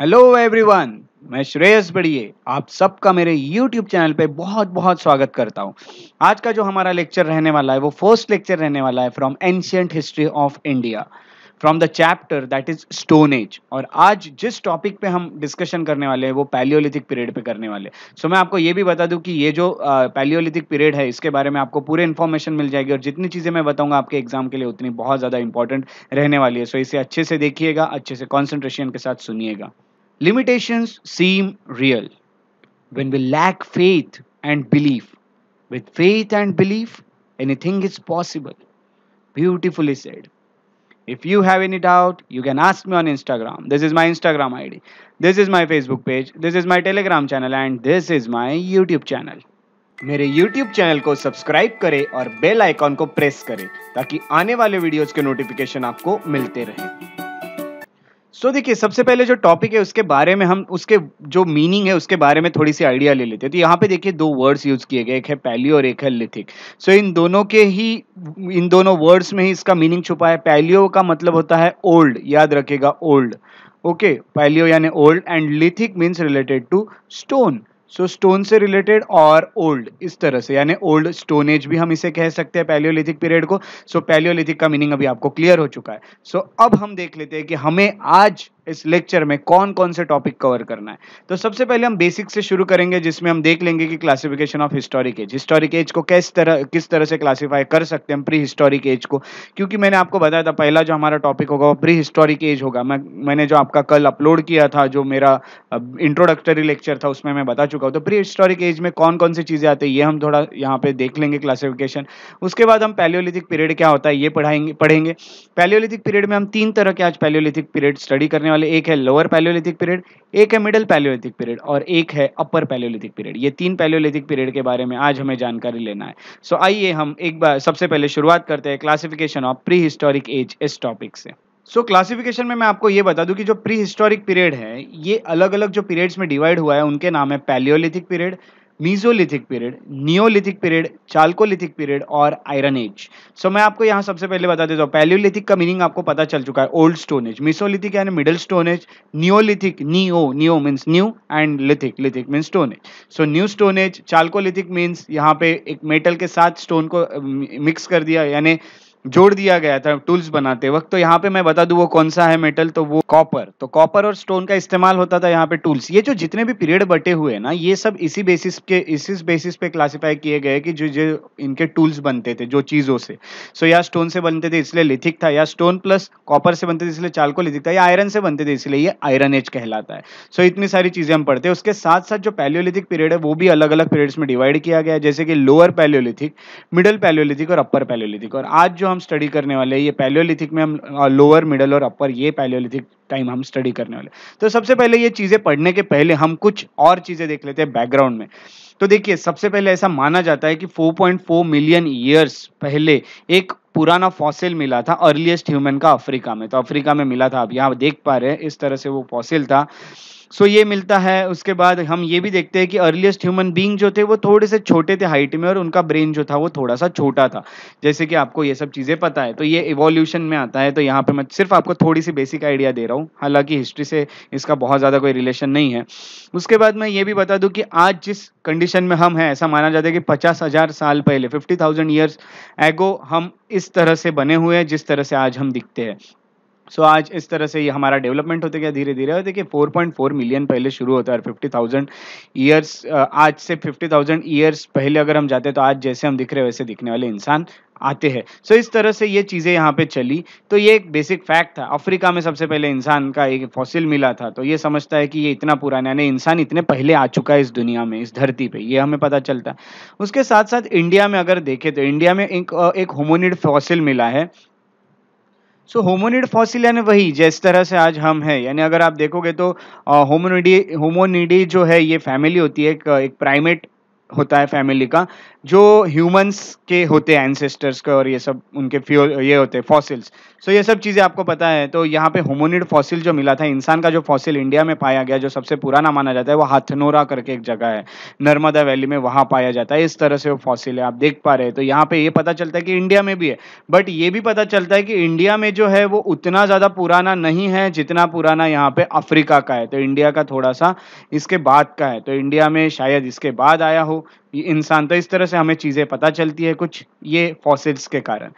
Hello everyone मैं श्रेयस बड़िए आप सबका मेरे यूट्यूब चैनल पे बहुत बहुत स्वागत करता हूँ आज का जो हमारा लेक्चर रहने वाला है वो फर्स्ट लेक्चर रहने वाला है from ancient history of India from the chapter that is stone age और आज जिस टॉपिक पे हम डिस्कशन करने वाले हैं वो पैलियोलिथिक पीरियड पे करने वाले सो so, मैं आपको ये भी बता दूं कि ये जो पैलियोलिथिक पीरियड है इसके बारे में आपको पूरे इन्फॉर्मेशन मिल जाएगी और जितनी चीज़ें मैं बताऊंगा आपके एग्जाम के लिए उतनी बहुत ज़्यादा इंपॉर्टेंट रहने वाली है सो so, इसे अच्छे से देखिएगा अच्छे से कॉन्सेंट्रेशन के साथ सुनिएगा limitation seem real when we lack faith and belief with faith and belief anything is possible beautifully said If you have any doubt, you can ask me on Instagram. This is my Instagram ID. This is my Facebook page. This is my Telegram channel. And this is my YouTube channel. मेरे YouTube channel को subscribe करें और bell icon को press करें ताकि आने वाले videos के नोटिफिकेशन आपको मिलते रहें सो so, देखिए सबसे पहले जो टॉपिक है उसके बारे में हम उसके जो मीनिंग है उसके बारे में थोड़ी सी आइडिया ले लेते हैं तो यहाँ पे देखिए दो वर्ड्स यूज किए गए एक है पैलियो और एक है लिथिक सो so, इन दोनों के ही इन दोनों वर्ड्स में ही इसका मीनिंग छुपा है पैलियो का मतलब होता है ओल्ड याद रखेगा ओल्ड ओके पैलियो यानी old and lithic means related to stone so so, stone से रिलेटेड और ओल्ड इस तरह से यानी ओल्ड स्टोन एज भी हम इसे कह सकते हैं पैलियोलिथिक पीरियड को सो so, पैलियोलिथिक का मीनिंग अभी आपको क्लियर हो चुका है सो so, अब हम देख लेते हैं कि हमें आज इस लेक्चर में कौन कौन से टॉपिक कवर करना है तो सबसे पहले हम बेसिक से शुरू करेंगे जिसमें हम देख लेंगे कि classification of historic age historic age को किस तरह किस तरह से क्लासिफाई कर सकते हैं प्री हिस्टोरिक एज को क्योंकि मैंने आपको बताया था पहला जो हमारा टॉपिक होगा वो प्री हिस्टोरिक एज होगा मैं मैंने जो आपका कल अपलोड किया था जो मेरा इंट्रोडक्टरी लेक्चर था उसमें मैं बता चुका हूँ तो प्री हिस्टोरिक एज में कौन कौन सी चीज़ें आती है ये हम थोड़ा यहाँ पे देख लेंगे क्लासिफिकेशन उसके बाद हम पैलियोलिथिक पीरियड क्या होता है ये पढ़ाएंगे पढ़ेंगे पैलियोलिथिक पीरियड में हम तीन तरह के आज पैलियोलिथिक पीरियड स्टडी करने वाले एक है लोअर पैलियोलिथिक पीरियड एक है मिडिल पैलियोलिथिक पीरियड और एक है अपर पैलियोलिथिक पीरियड ये तीन पैलियोलिथिक पीरियड के बारे में आज हमें जानकारी लेना है सो so, आइए हम एक बार सबसे पहले शुरुआत करते हैं classification of pre historic age इस टॉपिक से सो so, क्लासिफिकेशन में मैं आपको ये बता दूं कि जो प्री हिस्टोरिक पीरियड है ये अलग अलग जो पीरियड्स में डिवाइड हुआ है उनके नाम है palaeolithic period mesolithic period neolithic period chalcolithic period और आयरन एज सो मैं आपको यहाँ सबसे पहले बता देता हूँ पैलियोलिथिक का मीनिंग आपको पता चल चुका है ओल्ड स्टोन एज मिसोलिथिक यानी middle stone age neolithic neo neo means new and lithic lithic means stone age so new stone age chalcolithic means यहाँ पे एक मेटल के साथ स्टोन को मिक्स um, कर दिया यानी जोड़ दिया गया था टूल्स बनाते वक्त तो यहाँ पे मैं बता दू वो कौन सा है मेटल तो वो कॉपर तो कॉपर और स्टोन का इस्तेमाल होता था यहाँ पे टूल्स ये जो जितने भी पीरियड बटे हुए हैं ना ये सब इसी बेसिस के इसी बेसिस पे क्लासिफाई किए गए कि जो जो इनके टूल्स बनते थे जो चीज़ों से सो या स्टोन से बनते थे इसलिए लिथिक था या स्टोन प्लस कॉपर से बनते थे इसलिए चालको लिथिक था या आयरन से बनते थे इसलिए ये आयरन एज कहलाता है सो इतनी सारी चीज़ें हम पढ़ते हैं उसके साथ साथ जो पैलियोलिथिक पीरियड है वो भी अलग अलग पीरियड्स में डिवाइड किया गया जैसे कि लोअर पैलियोलिथिक मिडल पैलियोलिथिक और अपर पैलियोलिथिक और आज जो हम स्टडी करने वाले हैं ये पैलियोलिथिक में हम लोअर मिडल और अपर ये पैलियोलिथिक टाइम हम स्टडी करने वाले तो सबसे पहले ये चीज़ें पढ़ने के पहले हम कुछ और चीज़ें देख लेते हैं बैकग्राउंड में तो देखिए सबसे पहले ऐसा माना जाता है कि 4.4 मिलियन ईयर्स पहले एक पुराना फॉसिल मिला था अर्लीस्ट ह्यूमन का अफ्रीका में तो अफ्रीका में मिला था आप यहाँ देख पा रहे हैं इस तरह से वो फॉसिल था सो ये मिलता है उसके बाद हम ये भी देखते हैं कि अर्लीस्ट ह्यूमन बींग जो थे वो थोड़े से छोटे थे हाइट में और उनका ब्रेन जो था वो थोड़ा सा छोटा था जैसे कि आपको ये सब चीज़ें पता है तो ये इवोल्यूशन में आता है तो यहाँ पर मैं सिर्फ आपको थोड़ी सी बेसिक आइडिया दे रहा हूँ हालांकि हिस्ट्री से इसका बहुत ज़्यादा कोई रिलेशन नहीं है उसके बाद मैं ये भी बता दूँ कि आज जिस कंडीशन में हम हैं ऐसा माना जाता है कि पचास हज़ार साल पहले फिफ्टी थाउजेंड ईयर्स एगो हम इस तरह से बने हुए हैं जिस तरह से आज हम दिखते हैं सो so, आज इस तरह से ये हमारा डेवलपमेंट होते गया धीरे धीरे देखिए 4.4 मिलियन पहले शुरू होता है और थाउजेंड ईयर्स आज से 50,000 ईयर्स पहले अगर हम जाते तो आज जैसे हम दिख रहे वैसे दिखने वाले इंसान आते हैं सो so, इस तरह से ये चीज़ें यहाँ पे चली तो ये एक बेसिक फैक्ट था अफ्रीका में सबसे पहले इंसान का एक फॉसिल मिला था तो ये समझता है कि ये इतना पुराना यानी इंसान इतने पहले आ चुका है इस दुनिया में इस धरती पे ये हमें पता चलता है उसके साथ साथ इंडिया में अगर देखें तो इंडिया में एक, एक होमोनिड फॉसिल मिला है सो होमोनिड फॉसिल यानी वही जिस तरह से आज हम हैं यानी अगर आप देखोगे तो होमोनिडी होमोनिडी जो है ये फैमिली होती है एक, एक प्राइमेट होता है फैमिली का जो ह्यूमंस के होते हैं एंसेस्टर्स के और ये सब उनके फ्यूल ये होते हैं फॉसिल्स सो ये सब चीज़ें आपको पता है तो यहाँ पे होमोनिड फॉसिल जो मिला था इंसान का जो फॉसिल इंडिया में पाया गया जो सबसे पुराना माना जाता है वो हाथनोरा करके एक जगह है नर्मदा वैली में वहाँ पाया जाता है इस तरह से वो फॉसिल है आप देख पा रहे हैं तो यहाँ पे ये पता चलता है कि इंडिया में भी है बट ये भी पता चलता है कि इंडिया में जो है वो उतना ज़्यादा पुराना नहीं है जितना पुराना यहाँ पे अफ्रीका का है तो इंडिया का थोड़ा सा इसके बाद का है तो इंडिया में शायद इसके बाद आया हो इंसान तो इस तरह से हमें चीज़ें पता चलती है कुछ ये फॉसिल्स के कारण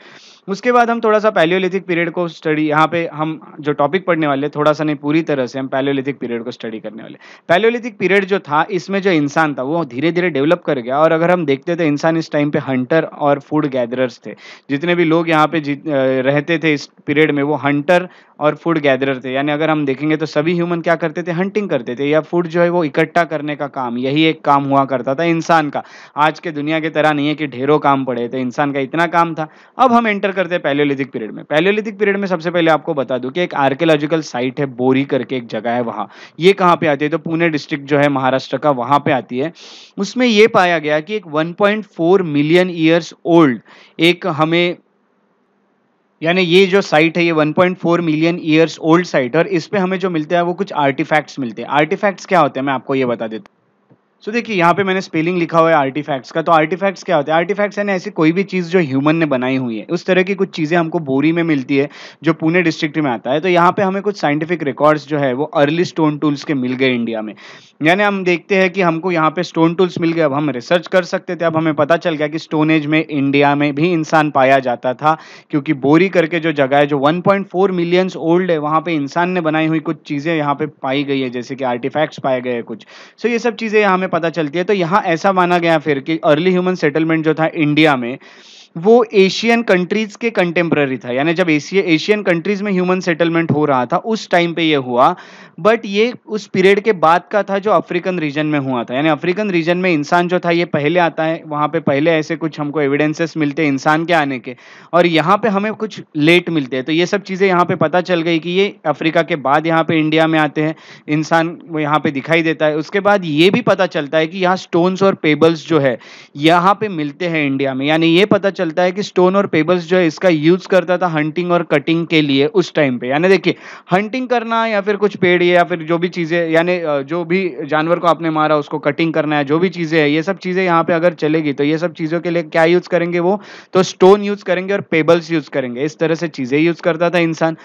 उसके बाद हम थोड़ा सा पैलियोलिथिक पीरियड को स्टडी यहाँ पे हम जो टॉपिक पढ़ने वाले थोड़ा सा नहीं पूरी तरह से हम पैलियोलिथिक पीरियड को स्टडी करने वाले पैलियोलिथिक पीरियड जो था इसमें जो इंसान था वो धीरे धीरे डेवलप कर गया और अगर हम देखते थे इंसान इस टाइम पे हंटर और फूड गैदरर्स थे जितने भी लोग यहाँ पे रहते थे इस पीरियड में वो हंटर और फूड गैदरर थे यानी अगर हम देखेंगे तो सभी ह्यूमन क्या करते थे हंटिंग करते थे या फूड जो है वो इकट्ठा करने का काम यही एक काम हुआ करता था इंसान का आज के दुनिया की तरह नहीं है कि ढेरों काम पड़े थे इंसान का इतना काम था अब हम एंटर करते हैं पैलियोलिथिक पीरियड में पैलियोलिथिक पीरियड में सबसे पहले आपको बता दूं कि एक आर्कियोलॉजिकल साइट है बोरी करके एक जगह है वहां ये कहां पे आती है तो पुणे डिस्ट्रिक्ट जो है महाराष्ट्र का वहां पे आती है उसमें ये पाया गया कि एक 1.4 मिलियन ईयर्स ओल्ड एक हमें यानी ये जो साइट है ये 1.4 मिलियन ईयर्स ओल्ड साइट और इस पे हमें जो मिलते हैं वो कुछ आर्टिफैक्ट्स मिलते हैं आर्टिफैक्ट्स क्या होते हैं मैं आपको ये बता देता हूँ सो देखिए यहाँ पे मैंने स्पेलिंग लिखा हुआ है आर्टिफैक्ट्स का तो आर्टिफैक्ट्स क्या होते हैं आर्टिफैक्ट्स यानी ऐसी कोई भी चीज़ जो ह्यूमन ने बनाई हुई है उस तरह की कुछ चीज़ें हमको बोरी में मिलती है जो पुणे डिस्ट्रिक्ट में आता है तो यहाँ पे हमें कुछ साइंटिफिक रिकॉर्ड्स जो है वो अर्ली स्टोन टूल्स के मिल गए इंडिया में यानी हम देखते हैं कि हमको यहाँ पे स्टोन टूल्स मिल गए अब हम रिसर्च कर सकते थे अब हमें पता चल गया कि स्टोन एज में इंडिया में भी इंसान पाया जाता था क्योंकि बोरी करके जो जगह है जो वन मिलियंस ओल्ड है वहाँ पर इंसान ने बनाई हुई कुछ चीज़ें यहाँ पर पाई गई है जैसे कि आर्टिफैक्ट्स पाए गए कुछ सो ये सब चीज़ें हमें में पता चलती है तो यहाँ ऐसा माना गया फिर कि अर्ली ह्यूमन सेटलमेंट जो था इंडिया में वो एशियन कंट्रीज के कंटेम्प्ररी था यानी जब एशिया एशियन कंट्रीज में ह्यूमन सेटलमेंट हो रहा था उस टाइम पे ये हुआ बट ये उस पीरियड के बाद का था जो अफ्रीकन रीजन में हुआ था यानी अफ्रीकन रीजन में इंसान जो था ये पहले आता है वहाँ पे पहले ऐसे कुछ हमको एविडेंसेस मिलते हैं इंसान के आने के और यहाँ पे हमें कुछ लेट मिलते हैं तो ये सब चीज़ें यहाँ पे पता चल गई कि ये अफ्रीका के बाद यहाँ पे इंडिया में आते हैं इंसान वो यहाँ पे दिखाई देता है उसके बाद ये भी पता चलता है कि यहाँ स्टोन्स और पेबल्स जो है यहाँ पे मिलते हैं इंडिया में यानी ये पता चल चलता है कि स्टोन और पेबल्स जो है इसका यूज करता था हंटिंग और कटिंग के लिए उस टाइम पे यानी देखिए हंटिंग करना या फिर कुछ पेड़ या फिर जो भी चीजें यानी जो भी जानवर को आपने मारा उसको कटिंग करना है जो भी चीजें है ये सब चीजें यहाँ पे अगर चलेगी तो ये सब चीजों के लिए क्या यूज करेंगे वो तो स्टोन यूज करेंगे और पेबल्स यूज करेंगे इस तरह से चीजें यूज करता था इंसान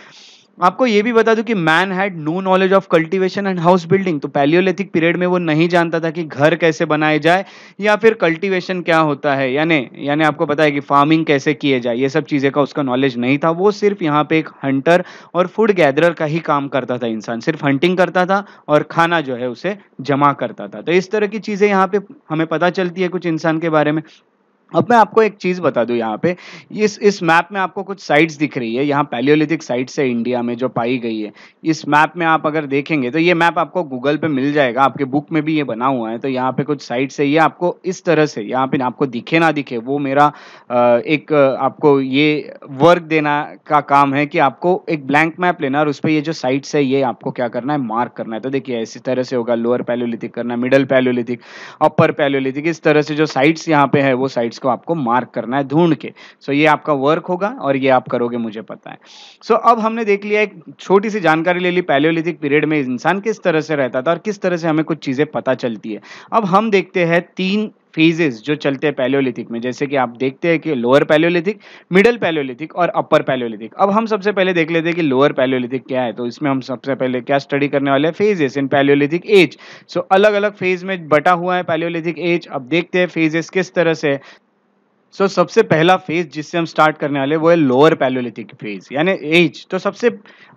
आपको ये भी बता दूं कि man had no knowledge of cultivation and house building तो पैलियोलिथिक पीरियड में वो नहीं जानता था कि घर कैसे बनाए जाए या फिर कल्टीवेशन क्या होता है यानी यानी आपको पता है कि फार्मिंग कैसे किए जाए ये सब चीज़ें का उसका नॉलेज नहीं था वो सिर्फ यहाँ पे एक हंटर और फूड गैदरर का ही काम करता था इंसान सिर्फ हंटिंग करता था और खाना जो है उसे जमा करता था तो इस तरह की चीज़ें यहाँ पे हमें पता चलती है कुछ इंसान के बारे में अब मैं आपको एक चीज़ बता दूं यहाँ पे इस इस मैप में आपको कुछ साइट्स दिख रही है यहाँ पैलियोलिथिक साइट्स है इंडिया में जो पाई गई है इस मैप में आप अगर देखेंगे तो ये मैप आपको गूगल पे मिल जाएगा आपके बुक में भी ये बना हुआ है तो यहाँ पे कुछ साइट्स है ये आपको इस तरह से यहाँ पे आपको दिखे ना दिखे वो मेरा एक आपको ये वर्क देना का काम है कि आपको एक ब्लैंक मैप लेना और उस पर ये जो साइट्स है ये आपको क्या करना है मार्क करना है तो देखिए इसी तरह से होगा लोअर पैलियोलिथिक करना मिडल पैलियोलिथिक अपर पैलियोलिथिक इस तरह से जो साइट्स यहाँ पे है वो साइट्स इसको आपको मार्क करना है ढूंढ के सो so, ये आपका वर्क होगा और ये आप करोगे मुझे पता है सो so, अब हमने देख लिया एक छोटी सी जानकारी ले ली पैलियोलिथिक पीरियड में इंसान किस तरह से रहता था और किस तरह से हमें कुछ चीज़ें पता चलती है अब हम देखते हैं तीन फेजेस जो चलते हैं पैलियोलिथिक में जैसे कि आप देखते हैं कि लोअर पैलियोलिथिक मिडिल पैलियोलिथिक और अपर पैलियोलिथिक अब हम सबसे पहले देख लेते हैं कि लोअर पैलियोलिथिक क्या है तो इसमें हम सबसे पहले क्या स्टडी करने वाले हैं phases in palaeolithic age so अलग अलग फेज में बटा हुआ है पैलियोलिथिक एज अब देखते हैं फेजेस किस तरह से सो so, सबसे पहला फेज जिससे हम स्टार्ट करने वाले वो है लोअर पैलोलिथिक फेज यानी एज तो सबसे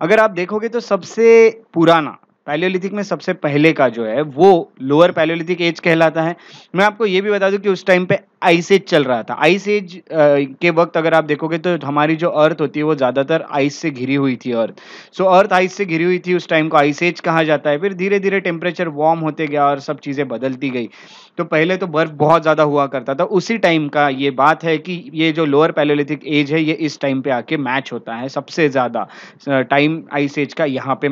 अगर आप देखोगे तो सबसे पुराना पैलियोलिथिक में सबसे पहले का जो है वो लोअर पैलोलिथिक एज कहलाता है मैं आपको ये भी बता दूं कि उस टाइम पे आइस एज चल रहा था आइस एज के वक्त अगर आप देखोगे तो हमारी जो अर्थ होती है वो ज़्यादातर आइस से घिरी हुई थी अर्थ सो so, अर्थ आइस से घिरी हुई थी उस टाइम को आइस एज कहा जाता है फिर धीरे धीरे टेम्परेचर वार्म होते गया और सब चीज़ें बदलती गई तो पहले तो बर्फ बहुत ज़्यादा हुआ करता था उसी टाइम का ये बात है कि ये जो लोअर पैलोलिथिक एज है ये इस टाइम पे आके मैच होता है सबसे ज़्यादा टाइम आइस एज का यहाँ पे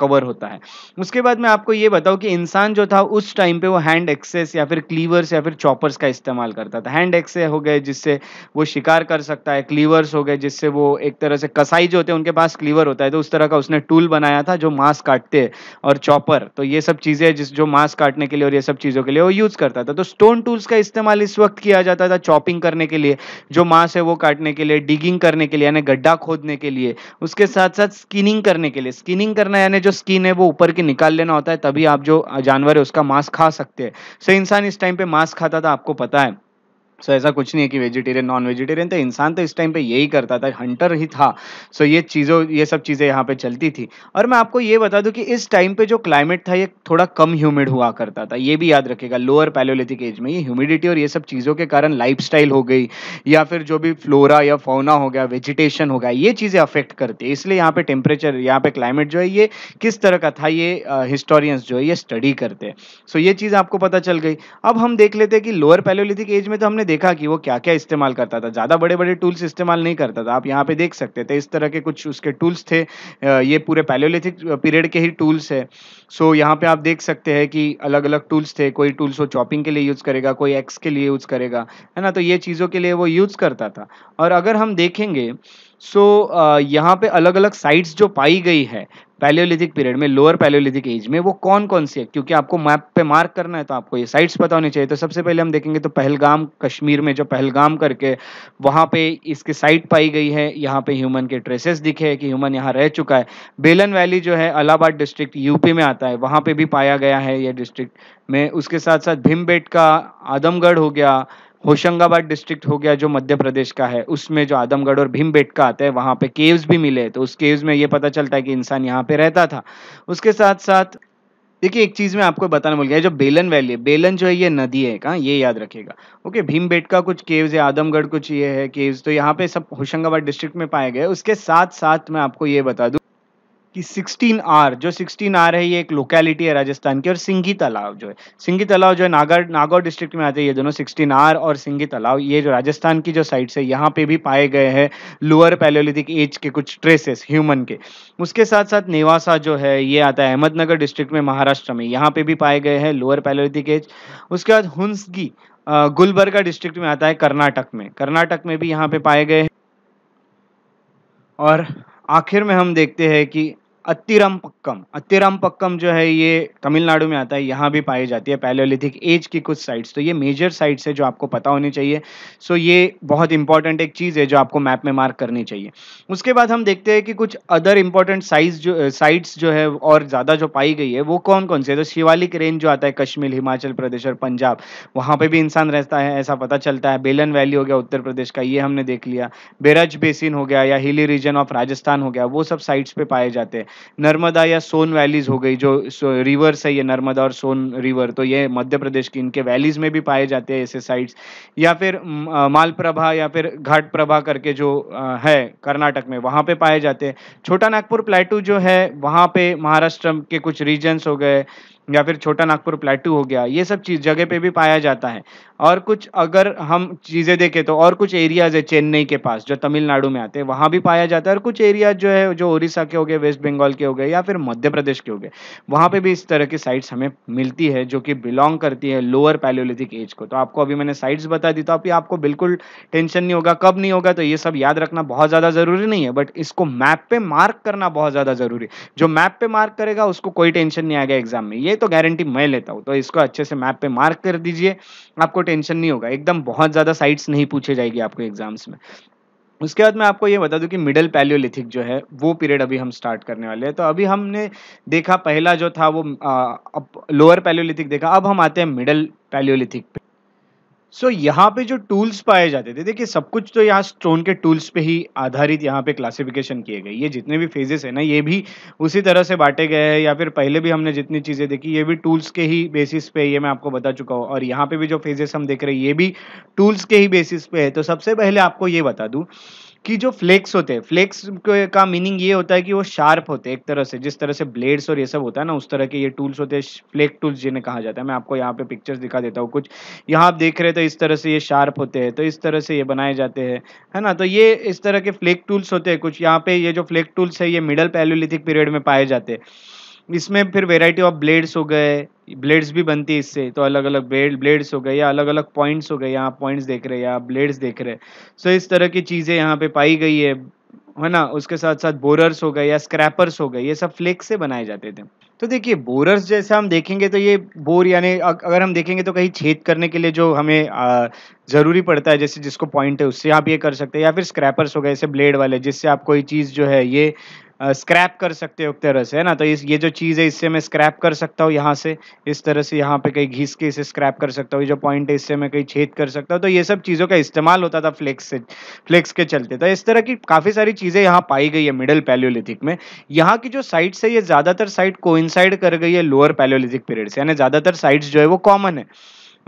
कवर होता है उसके बाद मैं आपको ये बताऊँ कि इंसान जो था उस टाइम पे वो हैंड एक्सेस या फिर क्लीवर्स या फिर चॉपर्स का इस्तेमाल करता था हैंड एक्से हो गए जिससे वो शिकार कर सकता है क्लीवर्स हो गए जिससे वो एक तरह से कसाई जो होते हैं उनके पास क्लीवर होता है तो उस तरह का उसने टूल बनाया था जो मांस काटते और चॉपर तो ये सब चीज़ें जिस जो मांस काटने के लिए और ये सब चीज़ों के लिए वो यूज करता था तो स्टोन टूल्स का इस्तेमाल इस वक्त किया जाता था चॉपिंग करने के लिए जो मांस है वो काटने के लिए डिगिंग करने के लिए यानी गड्ढा खोदने के लिए उसके साथ साथ स्किनिंग करने के लिए स्किनिंग करना यानी जो स्किन है वो ऊपर की निकाल लेना होता है तभी आप जो जानवर है उसका मांस खा सकते हैं सो इंसान इस टाइम पे मांस खाता था आपको पता है सो so, ऐसा कुछ नहीं है कि वेजिटेरियन नॉन वेजिटेरियन तो इंसान तो इस टाइम पे यही करता था हंटर ही था सो so, ये चीज़ों ये सब चीज़ें यहाँ पे चलती थी और मैं आपको ये बता दूँ कि इस टाइम पे जो क्लाइमेट था ये थोड़ा कम ह्यूमिड हुआ करता था ये भी याद रखेगा लोअर पैलोलिथिक एज में ये ह्यूमिडिटी और ये सब चीज़ों के कारण लाइफ हो गई या फिर जो भी फ्लोरा या फोना हो गया वेजिटेशन हो गया ये चीज़ें अफेक्ट करती है इसलिए यहाँ पर टेम्परेचर यहाँ पर क्लाइमेट जो है ये किस तरह का था ये हिस्टोरियंस जो है ये स्टडी करते हैं सो ये चीज़ आपको पता चल गई अब हम देख लेते हैं कि लोअर पैलोलिथिक एज में तो हमने देखा कि वो क्या क्या इस्तेमाल करता था ज़्यादा बड़े बड़े टूल्स इस्तेमाल नहीं करता था आप यहाँ पे देख सकते थे इस तरह के कुछ उसके टूल्स थे ये पूरे पैलोलिथिक पीरियड के ही टूल्स है सो यहाँ पे आप देख सकते हैं कि अलग अलग टूल्स थे कोई टूल्स वो चॉपिंग के लिए यूज़ करेगा कोई एक्स के लिए यूज़ करेगा है ना तो ये चीज़ों के लिए वो यूज़ करता था और अगर हम देखेंगे सो so, यहाँ पे अलग अलग साइट्स जो पाई गई है पैलियोलिथिक पीरियड में लोअर पैलियोलिथिक एज में वो कौन कौन सी है क्योंकि आपको मैप पे मार्क करना है तो आपको ये साइट्स पता होनी चाहिए तो सबसे पहले हम देखेंगे तो पहलगाम कश्मीर में जो पहलगाम करके वहाँ पे इसकी साइट पाई गई है यहाँ पे ह्यूमन के ट्रेसेस दिखे कि ह्यूमन यहाँ रह चुका है बेलन वैली जो है अलाहाबाद डिस्ट्रिक्ट यूपी में आता है वहाँ पर भी पाया गया है यह डिस्ट्रिक्ट में उसके साथ साथ भीम का आदमगढ़ हो गया होशंगाबाद डिस्ट्रिक्ट हो गया जो मध्य प्रदेश का है उसमें जो आदमगढ़ और बेट का आता है वहाँ पे केव्स भी मिले तो उस केव्स में ये पता चलता है कि इंसान यहाँ पे रहता था उसके साथ साथ देखिए एक चीज़ में आपको बताना मिल गया जो बेलन वैली है बेलन जो है ये नदी है कहाँ ये याद रखेगा ओके बेट का कुछ केव्स है आदमगढ़ कुछ ये है केव्स तो यहाँ पे सब होशंगाबाद डिस्ट्रिक्ट में पाए गए उसके साथ साथ मैं आपको ये बता दू कि 16 आर जो 16 आर है ये एक लोकेलिटी है राजस्थान की और सिंगी तालाब जो है सिंगी तालाब जो है नागर नागौर डिस्ट्रिक्ट में आते हैं ये दोनों 16 आर और सिंगी तालाब ये जो राजस्थान की जो साइट्स है यहाँ पे भी पाए गए हैं लोअर पैलोलिथिक एज के कुछ ट्रेसेस ह्यूमन के उसके साथ साथ नेवासा जो है ये आता है अहमदनगर डिस्ट्रिक्ट में महाराष्ट्र में यहाँ पे भी पाए गए हैं लोअर पैलोलिथिक एज उसके बाद हुंसगी गुलबर्गा डिस्ट्रिक्ट में आता है कर्नाटक में कर्नाटक में भी यहाँ पे पाए गए हैं और आखिर में हम देखते हैं कि अतिरम पक्कम अतिरम पक्कम जो है ये तमिलनाडु में आता है यहाँ भी पाई जाती है पैलोलिथिक एज की कुछ साइट्स तो ये मेजर साइट्स है जो आपको पता होनी चाहिए सो ये बहुत इंपॉर्टेंट एक चीज़ है जो आपको मैप में मार्क करनी चाहिए उसके बाद हम देखते हैं कि कुछ अदर इंपॉर्टेंट साइज जो साइट्स जो है और ज़्यादा जो पाई गई है वो कौन कौन सी है तो शिवालिक रेंज जो आता है कश्मीर हिमाचल प्रदेश और पंजाब वहाँ पर भी इंसान रहता है ऐसा पता चलता है बेलन वैली हो गया उत्तर प्रदेश का ये हमने देख लिया बेरज बेसिन हो गया या हिली रीजन ऑफ राजस्थान हो गया वो सब साइट्स पर पाए जाते हैं नर्मदा या सोन वैलीज हो गई जो रिवर्स है ये नर्मदा और सोन रिवर तो ये मध्य प्रदेश की इनके वैलीज में भी पाए जाते हैं ऐसे साइट्स या फिर माल प्रभा या फिर घाट प्रभा करके जो है कर्नाटक में वहाँ पे पाए जाते हैं छोटा नागपुर प्लेटू जो है वहाँ पे महाराष्ट्र के कुछ रीजन्स हो गए या फिर छोटा नागपुर प्लेटू हो गया ये सब चीज जगह पे भी पाया जाता है और कुछ अगर हम चीज़ें देखें तो और कुछ एरियाज है चेन्नई के पास जो तमिलनाडु में आते हैं वहाँ भी पाया जाता है और कुछ एरियाज जो है जो ओडिशा के हो गए वेस्ट बंगाल के हो गए या फिर मध्य प्रदेश के हो गए वहाँ पे भी इस तरह की साइट्स हमें मिलती है जो कि बिलोंग करती है लोअर पैलोलिथिक एज को तो आपको अभी मैंने साइट्स बता दी तो अभी आपको बिल्कुल टेंशन नहीं होगा कब नहीं होगा तो ये सब याद रखना बहुत ज़्यादा ज़रूरी नहीं है बट इसको मैप पे मार्क करना बहुत ज़्यादा ज़रूरी जो मैप पे मार्क करेगा उसको कोई टेंशन नहीं आएगा एग्जाम में ये चाहिए तो गारंटी मैं लेता हूँ तो इसको अच्छे से मैप पे मार्क कर दीजिए आपको टेंशन नहीं होगा एकदम बहुत ज़्यादा साइट्स नहीं पूछे जाएगी आपको एग्जाम्स में उसके बाद मैं आपको ये बता दूं कि मिडल पैलियोलिथिक जो है वो पीरियड अभी हम स्टार्ट करने वाले हैं तो अभी हमने देखा पहला जो था वो लोअर पैलियोलिथिक देखा अब हम आते हैं मिडल पैलियोलिथिक पे सो so, यहाँ पे जो टूल्स पाए जाते थे देखिए सब कुछ तो यहाँ स्टोन के टूल्स पे ही आधारित यहाँ पे क्लासिफिकेशन किए गए ये जितने भी फेजेस है ना ये भी उसी तरह से बांटे गए हैं या फिर पहले भी हमने जितनी चीज़ें देखी ये भी टूल्स के ही बेसिस पे ये मैं आपको बता चुका हूँ और यहाँ पे भी जो फेजेस हम देख रहे हैं ये भी टूल्स के ही बेसिस पे है तो सबसे पहले आपको ये बता दूँ कि जो फ्लेक्स होते हैं फ्लेक्स का मीनिंग ये होता है कि वो शार्प होते हैं एक तरह से जिस तरह से ब्लेड्स और ये सब होता है ना उस तरह के ये टूल्स होते हैं फ्लेक टूल्स जिन्हें कहा जाता है मैं आपको यहाँ पे पिक्चर्स दिखा देता हूँ कुछ यहाँ आप देख रहे तो इस तरह से ये शार्प होते हैं तो इस तरह से ये बनाए जाते हैं है ना तो ये इस तरह के फ्लेक टूल्स होते हैं कुछ यहाँ पे ये जो फ्लेक टूल्स है ये मिडल पैलोलिथिक पीरियड में पाए जाते हैं इसमें फिर वेराइटी ऑफ ब्लेड्स हो गए ब्लेड्स भी बनती है इससे तो अलग अलग ब्लेड ब्लेड्स हो गए या अलग अलग पॉइंट्स हो गए यहाँ पॉइंट्स देख रहे हैं या ब्लेड्स देख रहे हैं सो इस तरह की चीज़ें यहाँ पे पाई गई है है ना उसके साथ साथ बोरर्स हो गए या स्क्रैपर्स हो गए ये सब फ्लेक्स से बनाए जाते थे तो देखिए बोरर्स जैसे हम देखेंगे तो ये बोर यानी अगर हम देखेंगे तो कहीं छेद करने के लिए जो हमें ज़रूरी पड़ता है जैसे जिसको पॉइंट है उससे आप ये कर सकते हैं या फिर स्क्रैपर्स हो गए जैसे ब्लेड वाले जिससे आप कोई चीज़ जो है ये स्क्रैप कर सकते हो एक तरह से है ना तो इस ये जो चीज़ है इससे मैं स्क्रैप कर सकता हूँ यहाँ से इस तरह से यहाँ पे कहीं घिस के इसे स्क्रैप कर सकता हूँ ये जो पॉइंट है इससे मैं कहीं छेद कर सकता हूँ तो ये सब चीज़ों का इस्तेमाल होता था फ्लेक्स से फ्लेक्स के चलते तो इस तरह की काफ़ी सारी चीज़ें यहाँ पाई गई है मिडल पैलियोलिथिक में यहाँ की जो साइट्स है ये ज़्यादातर साइट कोइंसाइड कर गई है लोअर पैलियोलिथिक पीरियड से यानी ज़्यादातर साइट्स जो है वो कॉमन है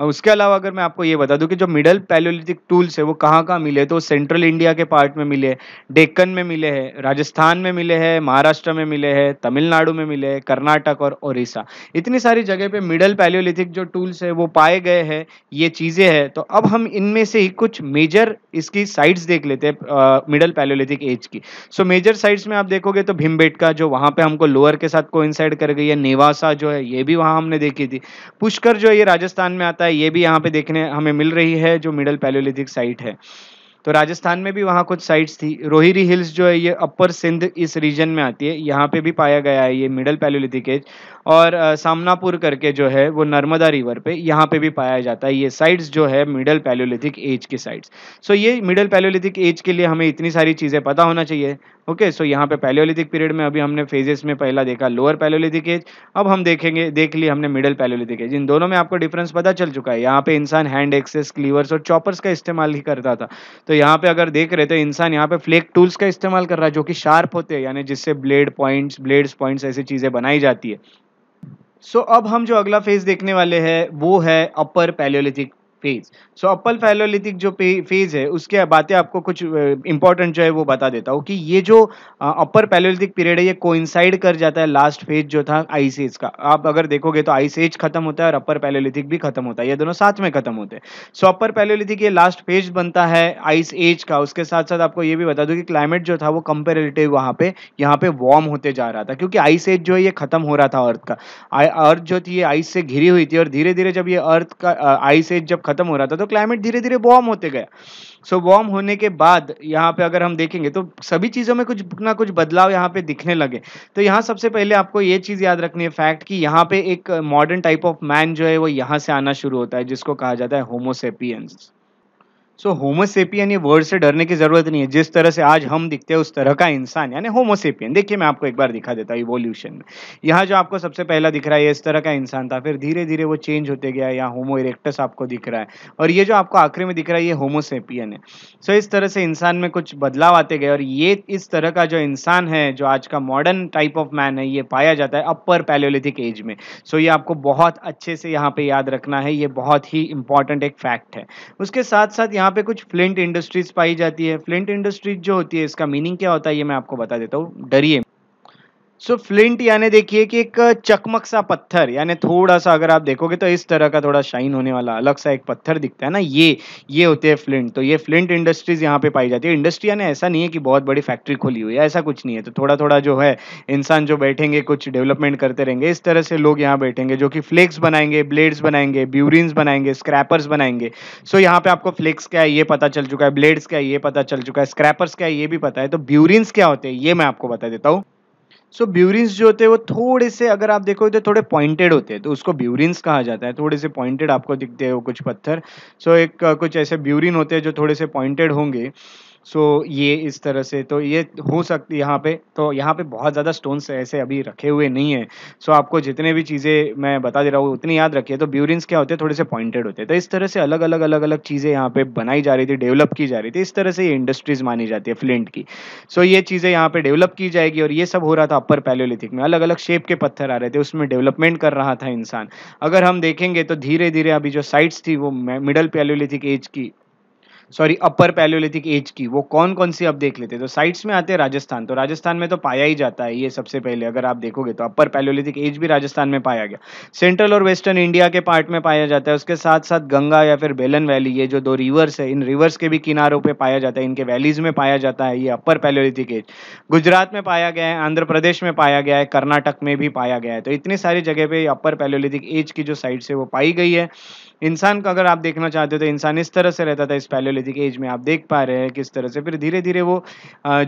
उसके अलावा अगर मैं आपको ये बता दूं कि जो मिडल पैलोलिथिक टूल्स है वो कहाँ कहाँ मिले तो सेंट्रल इंडिया के पार्ट में मिले डेक्कन में मिले हैं राजस्थान में मिले हैं महाराष्ट्र में मिले हैं तमिलनाडु में मिले हैं कर्नाटक और उड़ीसा इतनी सारी जगह पे मिडल पैलोलिथिक जो टूल्स है वो पाए गए हैं ये चीज़ें हैं तो अब हम इनमें से ही कुछ मेजर इसकी साइट्स देख लेते हैं मिडल पैलोलिथिक एज की सो मेजर साइट्स में आप देखोगे तो भीमबेटका जो वहाँ पर हमको लोअर के साथ को कर गई है नेवासा जो है ये भी वहाँ हमने देखी थी पुष्कर जो ये राजस्थान में आता है है ये भी यहाँ पे देखने हमें मिल रही है जो मिडल पैलोलिथिक साइट है तो राजस्थान में भी वहाँ कुछ साइट्स थी रोहिरी हिल्स जो है ये अपर सिंध इस रीजन में आती है यहाँ पे भी पाया गया है ये मिडल पैलोलिथिक एज और सामनापुर करके जो है वो नर्मदा रिवर पे यहाँ पे भी पाया जाता है ये साइट्स जो है मिडल पैलोलिथिक एज की साइट्स सो ये मिडल पैलोलिथिक एज के लिए हमें इतनी सारी चीज़ें पता होना चाहिए ओके सो यहाँ पे पैलोलिथिक पीरियड में अभी हमने फेजेस में पहला देखा लोअर पैलोलिथिक एज अब हम देखेंगे देख लिए हमने मिडल पैलोलिथिक एज इन दोनों में आपको डिफरेंस पता चल चुका है यहाँ पे इंसान हैंड एक्सेस क्लीवर्स और चॉपर्स का इस्तेमाल ही करता था तो यहाँ पे अगर देख रहे तो इंसान यहाँ पे फ्लेक टूल्स का इस्तेमाल कर रहा है जो कि शार्प होते हैं यानी जिससे ब्लेड पॉइंट्स ब्लेड्स पॉइंट्स ऐसी चीज़ें बनाई जाती है सो so, अब हम जो अगला फेज देखने वाले हैं वो है upper palaeolithic phase so upper palaeolithic जो फेज है उसके बातें आपको कुछ इंपॉर्टेंट जो है वो बता देता हूँ कि ये जो अपर पैलोलिथिक पीरियड है ये कोइंसाइड कर जाता है लास्ट फेज जो था आइस एज का आप अगर देखोगे तो आइस एज खत्म होता है और अपर पैलोलिथिक भी खत्म होता है ये दोनों साथ में खत्म होते हैं सो अपर पैलोलिथिक ये लास्ट फेज बनता है आइस एज का उसके साथ साथ आपको ये भी बता दूँ कि क्लाइमेट जो था वो कंपेरेटिव वहाँ पे यहाँ पे वार्म होते जा रहा था क्योंकि आइस एज जो है ये खत्म हो रहा था अर्थ का अर्थ जो थी ये आइस से घिरी हुई थी और धीरे धीरे जब ये अर्थ का आइस एज जब खत्म हो रहा था तो क्लाइमेट धीरे धीरे वार्म होते गया सो so, वार्म होने के बाद यहाँ पे अगर हम देखेंगे तो सभी चीज़ों में कुछ ना कुछ बदलाव यहाँ पे दिखने लगे तो यहाँ सबसे पहले आपको ये चीज़ याद रखनी है फैक्ट कि यहाँ पे एक मॉडर्न टाइप ऑफ मैन जो है वो यहाँ से आना शुरू होता है जिसको कहा जाता है होमोसेपियंस सो होमोसेपियन ये वर्ड से डरने की जरूरत नहीं है जिस तरह से आज हम दिखते हैं उस तरह का इंसान यानी होमोसेपियन देखिए मैं आपको एक बार दिखा देता हूँ इवोल्यूशन में यहाँ जो आपको सबसे पहला दिख रहा है इस तरह का इंसान था फिर धीरे धीरे वो चेंज होते गया यहाँ होमो इरेक्टस आपको दिख रहा है और ये जो आपको आखिरी में दिख रहा है ये होमोसेपियन है सो इस तरह से इंसान में कुछ बदलाव आते गए और ये इस तरह का जो इंसान है जो आज का मॉडर्न टाइप ऑफ मैन है ये पाया जाता है अपर पैलोलिथिक एज में सो ये आपको बहुत अच्छे से यहाँ पे याद रखना है ये बहुत ही इंपॉर्टेंट एक फैक्ट है उसके साथ साथ यहाँ यहाँ पे कुछ फ्लिंट इंडस्ट्रीज पाई जाती है फ्लिंट इंडस्ट्रीज जो होती है इसका मीनिंग क्या होता है ये मैं आपको बता देता हूँ डरिए सो फ्लिंट यानी देखिए कि एक चकमक सा पत्थर यानी थोड़ा सा अगर आप देखोगे तो इस तरह का थोड़ा शाइन होने वाला अलग सा एक पत्थर दिखता है ना ये ये होते हैं फ्लिंट तो ये फ्लिंट इंडस्ट्रीज यहाँ पे पाई जाती है इंडस्ट्री यानी ऐसा नहीं है कि बहुत बड़ी फैक्ट्री खोली हुई है ऐसा कुछ नहीं है तो थोड़ा थोड़ा जो है इंसान जो बैठेंगे कुछ डेवलपमेंट करते रहेंगे इस तरह से लोग यहाँ बैठेंगे जो कि फ्लेक्स बनाएंगे ब्लेड्स बनाएंगे ब्यूरिन्स बनाएंगे स्क्रैपर्स बनाएंगे सो यहाँ पे आपको फ्लेक्स क्या है ये पता चल चुका है ब्लेड्स क्या है ये पता चल चुका है स्क्रैपर्स क्या है ये भी पता है तो ब्यूरिन्स क्या होते हैं ये मैं आपको बता देता हूँ सो so, ब्यूरिन्स जो होते हैं वो थोड़े से अगर आप देखो तो थोड़े पॉइंटेड होते हैं तो उसको ब्यूरिन्स कहा जाता है थोड़े से पॉइंटेड आपको दिखते हैं वो कुछ पत्थर सो so, एक कुछ ऐसे ब्यूरिन होते हैं जो थोड़े से पॉइंटेड होंगे सो ये इस तरह से तो ये हो सकती यहाँ पे तो यहाँ पे बहुत ज़्यादा स्टोन्स ऐसे अभी रखे हुए नहीं है सो आपको जितने भी चीज़ें मैं बता दे रहा हूँ उतनी याद रखिए तो ब्यूरिन्स क्या होते हैं थोड़े से पॉइंटेड होते हैं तो इस तरह से अलग अलग अलग अलग चीज़ें यहाँ पे बनाई जा रही थी डेवलप की जा रही थी इस तरह से ये इंडस्ट्रीज़ मानी जाती है फ्लिंट की सो ये चीज़ें यहाँ पर डेवलप की जाएगी और ये सब हो रहा था अपर पैलोलिथिक में अलग अलग शेप के पत्थर आ रहे थे उसमें डेवलपमेंट कर रहा था इंसान अगर हम देखेंगे तो धीरे धीरे अभी जो साइट्स थी वो मिडल पैलोलिथिक एज की सॉरी अपर पैलोलिथिक एज की वो कौन कौन सी आप देख लेते हैं तो साइट्स में आते हैं राजस्थान तो राजस्थान में तो पाया ही जाता है ये सबसे पहले अगर आप देखोगे तो अपर पैलोलिथिक एज भी राजस्थान में पाया गया सेंट्रल और वेस्टर्न इंडिया के पार्ट में पाया जाता है उसके साथ साथ गंगा या फिर बेलन वैली ये जो दो रिवर्स है इन रिवर्स के भी किनारों पर पाया जाता है इनके वैलीज में पाया जाता है ये अपर पैलोलिथिक एज गुजरात में पाया गया है आंध्र प्रदेश में पाया गया है कर्नाटक में भी पाया गया है तो इतनी सारी जगह पे अपर पैलोलिथिक एज की जो साइट्स है वो पाई गई है इंसान का अगर आप देखना चाहते हो तो इंसान इस तरह से रहता था इस पैलोलिथिक टेक्नोलॉजी एज में आप देख पा रहे हैं किस तरह से फिर धीरे धीरे वो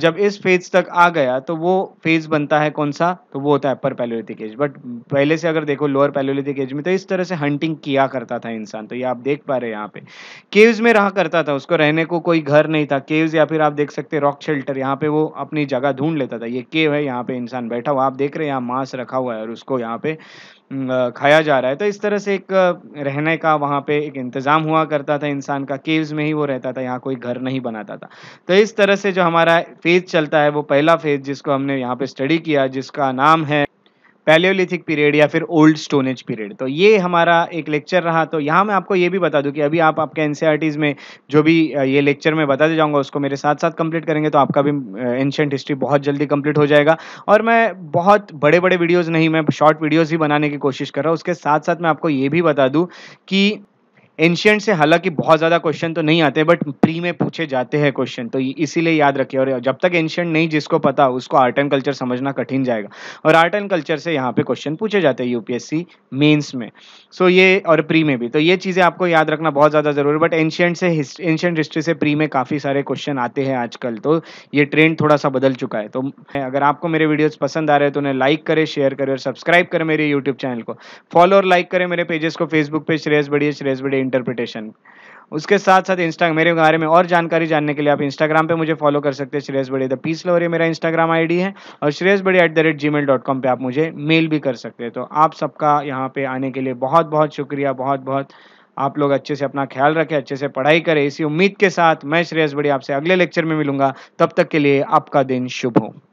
जब इस फेज तक आ गया तो वो फेज बनता है कौन सा तो वो होता है अपर पैलोलिथिक एज बट पहले से अगर देखो लोअर पैलोलिथिक एज में तो इस तरह से हंटिंग किया करता था इंसान तो ये आप देख पा रहे हैं यहाँ पे केव्स में रहा करता था उसको रहने को कोई घर नहीं था केव्स या फिर आप देख सकते रॉक शेल्टर यहाँ पे वो अपनी जगह ढूंढ लेता था ये केव है यहाँ पे इंसान बैठा हुआ आप देख रहे हैं यहाँ मांस रखा हुआ है और उसको यहाँ पे खाया जा रहा है तो इस तरह से एक रहने का वहाँ पे एक इंतज़ाम हुआ करता था इंसान का केव्स में ही वो रहता था यहाँ कोई घर नहीं बनाता था तो इस तरह से जो हमारा फेज चलता है वो पहला फेज जिसको हमने यहाँ पे स्टडी किया जिसका नाम है पैलियोलिथिक पीरियड या फिर ओल्ड स्टोनेज पीरियड तो ये हमारा एक लेक्चर रहा तो यहाँ मैं आपको ये भी बता दूँ कि अभी आप आपके एन e में जो भी ये लेक्चर में बताते जाऊँगा उसको मेरे साथ साथ कंप्लीट करेंगे तो आपका भी एंशेंट हिस्ट्री बहुत जल्दी कंप्लीट हो जाएगा और मैं बहुत बड़े बड़े वीडियोज़ नहीं मैं शॉर्ट वीडियोज़ ही बनाने की कोशिश कर रहा हूँ उसके साथ साथ मैं आपको ये भी बता दूँ कि एंशियंट से हालांकि बहुत ज़्यादा क्वेश्चन तो नहीं आते बट प्री में पूछे जाते हैं क्वेश्चन तो इसीलिए याद रखिए और जब तक एंशियंट नहीं जिसको पता उसको आर्ट एंड कल्चर समझना कठिन जाएगा और आर्ट एंड कल्चर से यहाँ पे क्वेश्चन पूछे जाते हैं यूपीएससी मेन्स में सो ये और प्री में भी तो ये चीज़ें आपको याद रखना बहुत ज़्यादा ज़रूरी बट एंशियंट से एंशियंट हिस्ट्री से प्री में काफ़ी सारे क्वेश्चन आते हैं आजकल तो ये ट्रेंड थोड़ा सा बदल चुका है तो अगर आपको मेरे वीडियोज़ पसंद आ रहे हैं तो उन्हें लाइक करें शेयर करें और सब्सक्राइब करें मेरे यूट्यूब चैनल को फॉलो और लाइक करें मेरे पेजेस को फेसबुक पे श्रेयस बढ़िया श्रेयस बढ़िया इंटरप्रिटेशन उसके साथ साथ इंस्टा मेरे बारे में और जानकारी जानने के लिए आप इंस्टाग्राम पे मुझे फॉलो कर सकते हैं Shreyas Bade the peace lover मेरा इंस्टाग्राम आईडी है और Shreyas Bade at the rate gmail dot com पर आप मुझे मेल भी कर सकते हैं तो आप सबका यहाँ पे आने के लिए बहुत बहुत शुक्रिया बहुत बहुत आप लोग अच्छे से अपना ख्याल रखें अच्छे से पढ़ाई करें इसी उम्मीद के साथ मैं श्रेयस बड़ी आपसे अगले लेक्चर में मिलूंगा तब तक के लिए आपका दिन शुभ हो